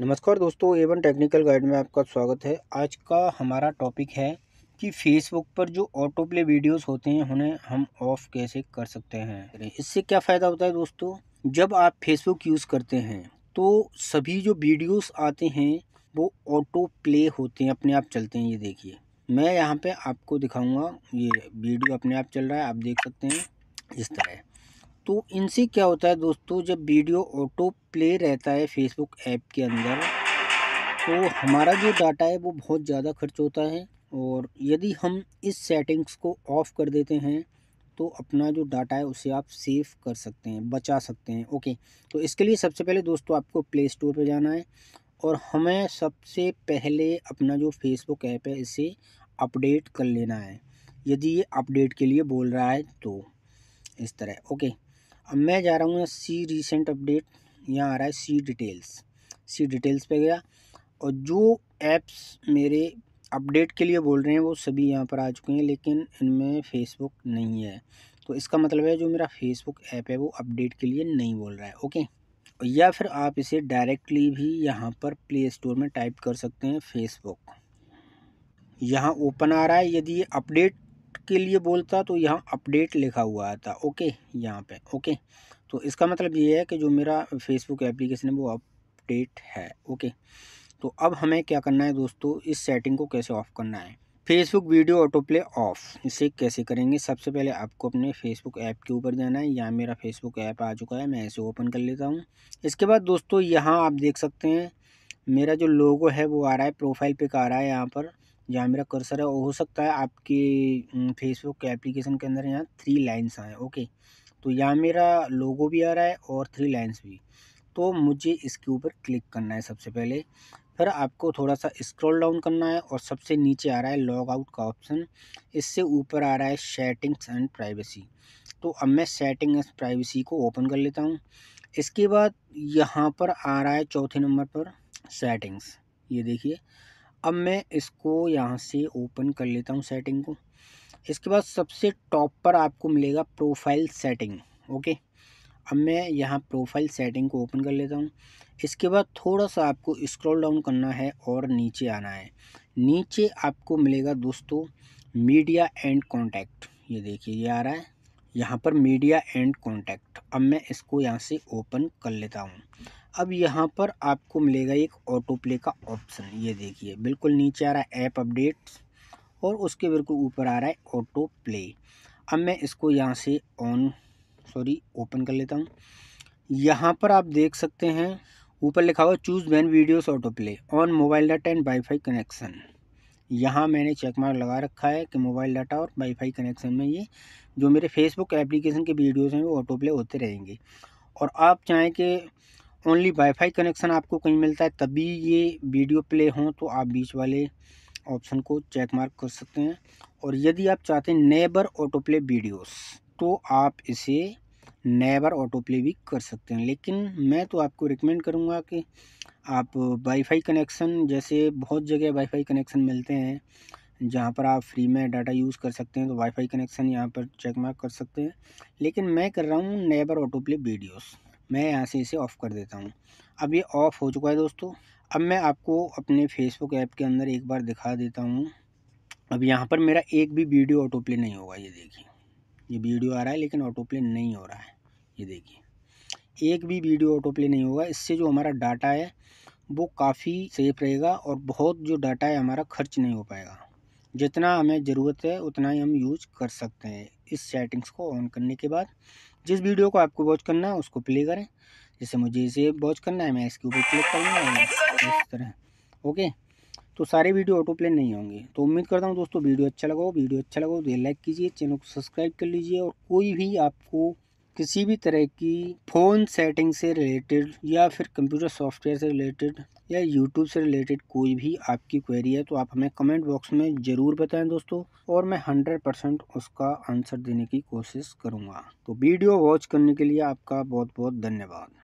नमस्कार दोस्तों Avon technical guide में आपका स्वागत है आज का हमारा टॉपिक है कि फेसबुक पर जो ऑटो प्ले वीडियोस होते हैं उन्हें हम ऑफ़ कैसे कर सकते हैं इससे क्या फ़ायदा होता है दोस्तों जब आप फेसबुक यूज़ करते हैं तो सभी जो वीडियोस आते हैं वो ऑटो प्ले होते हैं अपने आप चलते हैं ये देखिए मैं यहाँ पर आपको दिखाऊँगा ये वीडियो अपने आप चल रहा है आप देख सकते हैं इस तरह तो इनसे क्या होता है दोस्तों जब वीडियो ऑटो प्ले रहता है फेसबुक ऐप के अंदर तो हमारा जो डाटा है वो बहुत ज़्यादा खर्च होता है और यदि हम इस सेटिंग्स को ऑफ़ कर देते हैं तो अपना जो डाटा है उसे आप सेव कर सकते हैं बचा सकते हैं ओके तो इसके लिए सबसे पहले दोस्तों आपको प्ले स्टोर पर जाना है और हमें सबसे पहले अपना जो फेसबुक ऐप है इसे अपडेट कर लेना है यदि ये अपडेट के लिए बोल रहा है तो इस तरह ओके अब मैं जा रहा हूँ यहाँ सी रिसेंट अपडेट यहाँ आ रहा है सी डिटेल्स सी डिटेल्स पे गया और जो ऐप्स मेरे अपडेट के लिए बोल रहे हैं वो सभी यहाँ पर आ चुके हैं लेकिन इनमें फेसबुक नहीं है तो इसका मतलब है जो मेरा फेसबुक ऐप है वो अपडेट के लिए नहीं बोल रहा है ओके या फिर आप इसे डायरेक्टली भी यहाँ पर प्ले स्टोर में टाइप कर सकते हैं फेसबुक यहाँ ओपन आ रहा है यदि ये अपडेट के लिए बोलता तो यहाँ अपडेट लिखा हुआ आता ओके यहाँ पे ओके तो इसका मतलब ये है कि जो मेरा फेसबुक एप्लीकेशन है वो अपडेट है ओके तो अब हमें क्या करना है दोस्तों इस सेटिंग को कैसे ऑफ़ करना है Facebook video auto play off इसे कैसे करेंगे सबसे पहले आपको अपने फेसबुक ऐप के ऊपर जाना है यहाँ मेरा फेसबुक ऐप आ चुका है मैं इसे ओपन कर लेता हूँ इसके बाद दोस्तों यहाँ आप देख सकते हैं मेरा जो लोगो है वो आ रहा है प्रोफाइल पिक आ रहा है यहाँ पर यहाँ मेरा कर्सर है हो सकता है आपके फेसबुक के एप्लीकेशन के अंदर यहाँ थ्री लाइन्स आएँ ओके तो यहाँ मेरा लोगो भी आ रहा है और थ्री लाइन्स भी तो मुझे इसके ऊपर क्लिक करना है सबसे पहले फिर आपको थोड़ा सा स्क्रॉल डाउन करना है और सबसे नीचे आ रहा है लॉग आउट का ऑप्शन इससे ऊपर आ रहा है सेटिंग्स एंड प्राइवेसी तो अब मैं सेटिंग एंड प्राइवेसी को ओपन कर लेता हूँ इसके बाद यहाँ पर आ रहा है चौथे नंबर पर सेटिंग्स ये देखिए अब मैं इसको यहाँ से ओपन कर लेता हूँ सेटिंग को इसके बाद सबसे टॉप पर आपको मिलेगा प्रोफाइल सेटिंग ओके अब मैं यहाँ प्रोफाइल सेटिंग को ओपन कर लेता हूँ इसके बाद थोड़ा सा आपको स्क्रॉल डाउन करना है और नीचे आना है नीचे आपको मिलेगा दोस्तों मीडिया एंड कॉन्टैक्ट ये देखिए ये आ रहा है यहाँ पर मीडिया एंड कॉन्टैक्ट अब मैं इसको यहाँ से ओपन कर लेता हूँ अब यहाँ पर आपको मिलेगा एक ऑटो प्ले का ऑप्शन ये देखिए बिल्कुल नीचे आ रहा है ऐप अपडेट्स और उसके बिल्कुल ऊपर आ रहा है ऑटो प्ले अब मैं इसको यहाँ से ऑन सॉरी ओपन कर लेता हूँ यहाँ पर आप देख सकते हैं ऊपर लिखा हुआ choose when videos auto play on mobile data and wifi connection यहाँ मैंने चेक मार्क लगा रखा है कि मोबाइल डाटा और वाईफाई कनेक्शन में ये जो मेरे फेसबुक एप्लीकेशन के वीडियोस हैं वो ऑटो प्ले होते रहेंगे और आप चाहें कि ओनली वाईफाई कनेक्शन आपको कहीं मिलता है तभी ये वीडियो प्ले हों तो आप बीच वाले ऑप्शन को चेक मार्क कर सकते हैं और यदि आप चाहते हैं नेबर ऑटो प्ले वीडियोस तो आप इसे नेबर ऑटो प्ले भी कर सकते हैं लेकिन मैं तो आपको रिकमेंड करूँगा कि आप वाईफाई कनेक्शन जैसे बहुत जगह वाईफाई कनेक्शन मिलते हैं जहाँ पर आप फ्री में डाटा यूज़ कर सकते हैं तो वाईफाई कनेक्शन यहाँ पर चेक मार्क कर सकते हैं लेकिन मैं कर रहा हूँ नेबर ऑटो प्ले वीडियोज़ मैं यहाँ से इसे ऑफ़ कर देता हूँ अब ये ऑफ़ हो चुका है दोस्तों अब मैं आपको अपने फेसबुक ऐप के अंदर एक बार दिखा देता हूँ अब यहाँ पर मेरा एक भी वीडियो ऑटो प्ले नहीं होगा ये देखिए ये वीडियो आ रहा है लेकिन ऑटो प्ले नहीं हो रहा है ये देखिए एक भी वीडियो ऑटो प्ले नहीं होगा इससे जो हमारा डाटा है वो काफ़ी सेफ रहेगा और बहुत जो डाटा है हमारा खर्च नहीं हो पाएगा जितना हमें ज़रूरत है उतना ही हम यूज कर सकते हैं इस सेटिंग्स को ऑन करने के बाद जिस वीडियो को आपको वॉच करना है उसको प्ले करें जैसे मुझे इसे वॉच करना है मैं इसके ऊपर क्लिक करूँगा इस तरह ओके तो सारे वीडियो ऑटो प्ले नहीं होंगे तो उम्मीद करता हूँ दोस्तों वीडियो अच्छा लगा वीडियो अच्छा लगा तो लाइक कीजिए चैनल को सब्सक्राइब कर लीजिए और कोई भी आपको किसी भी तरह की फ़ोन सेटिंग से रिलेटेड या फिर कंप्यूटर सॉफ्टवेयर से रिलेटेड या यूट्यूब से रिलेटेड कोई भी आपकी क्वेरी है तो आप हमें कमेंट बॉक्स में ज़रूर बताएं दोस्तों और मैं हंड्रेड परसेंट उसका आंसर देने की कोशिश करूँगा तो वीडियो वॉच करने के लिए आपका बहुत बहुत धन्यवाद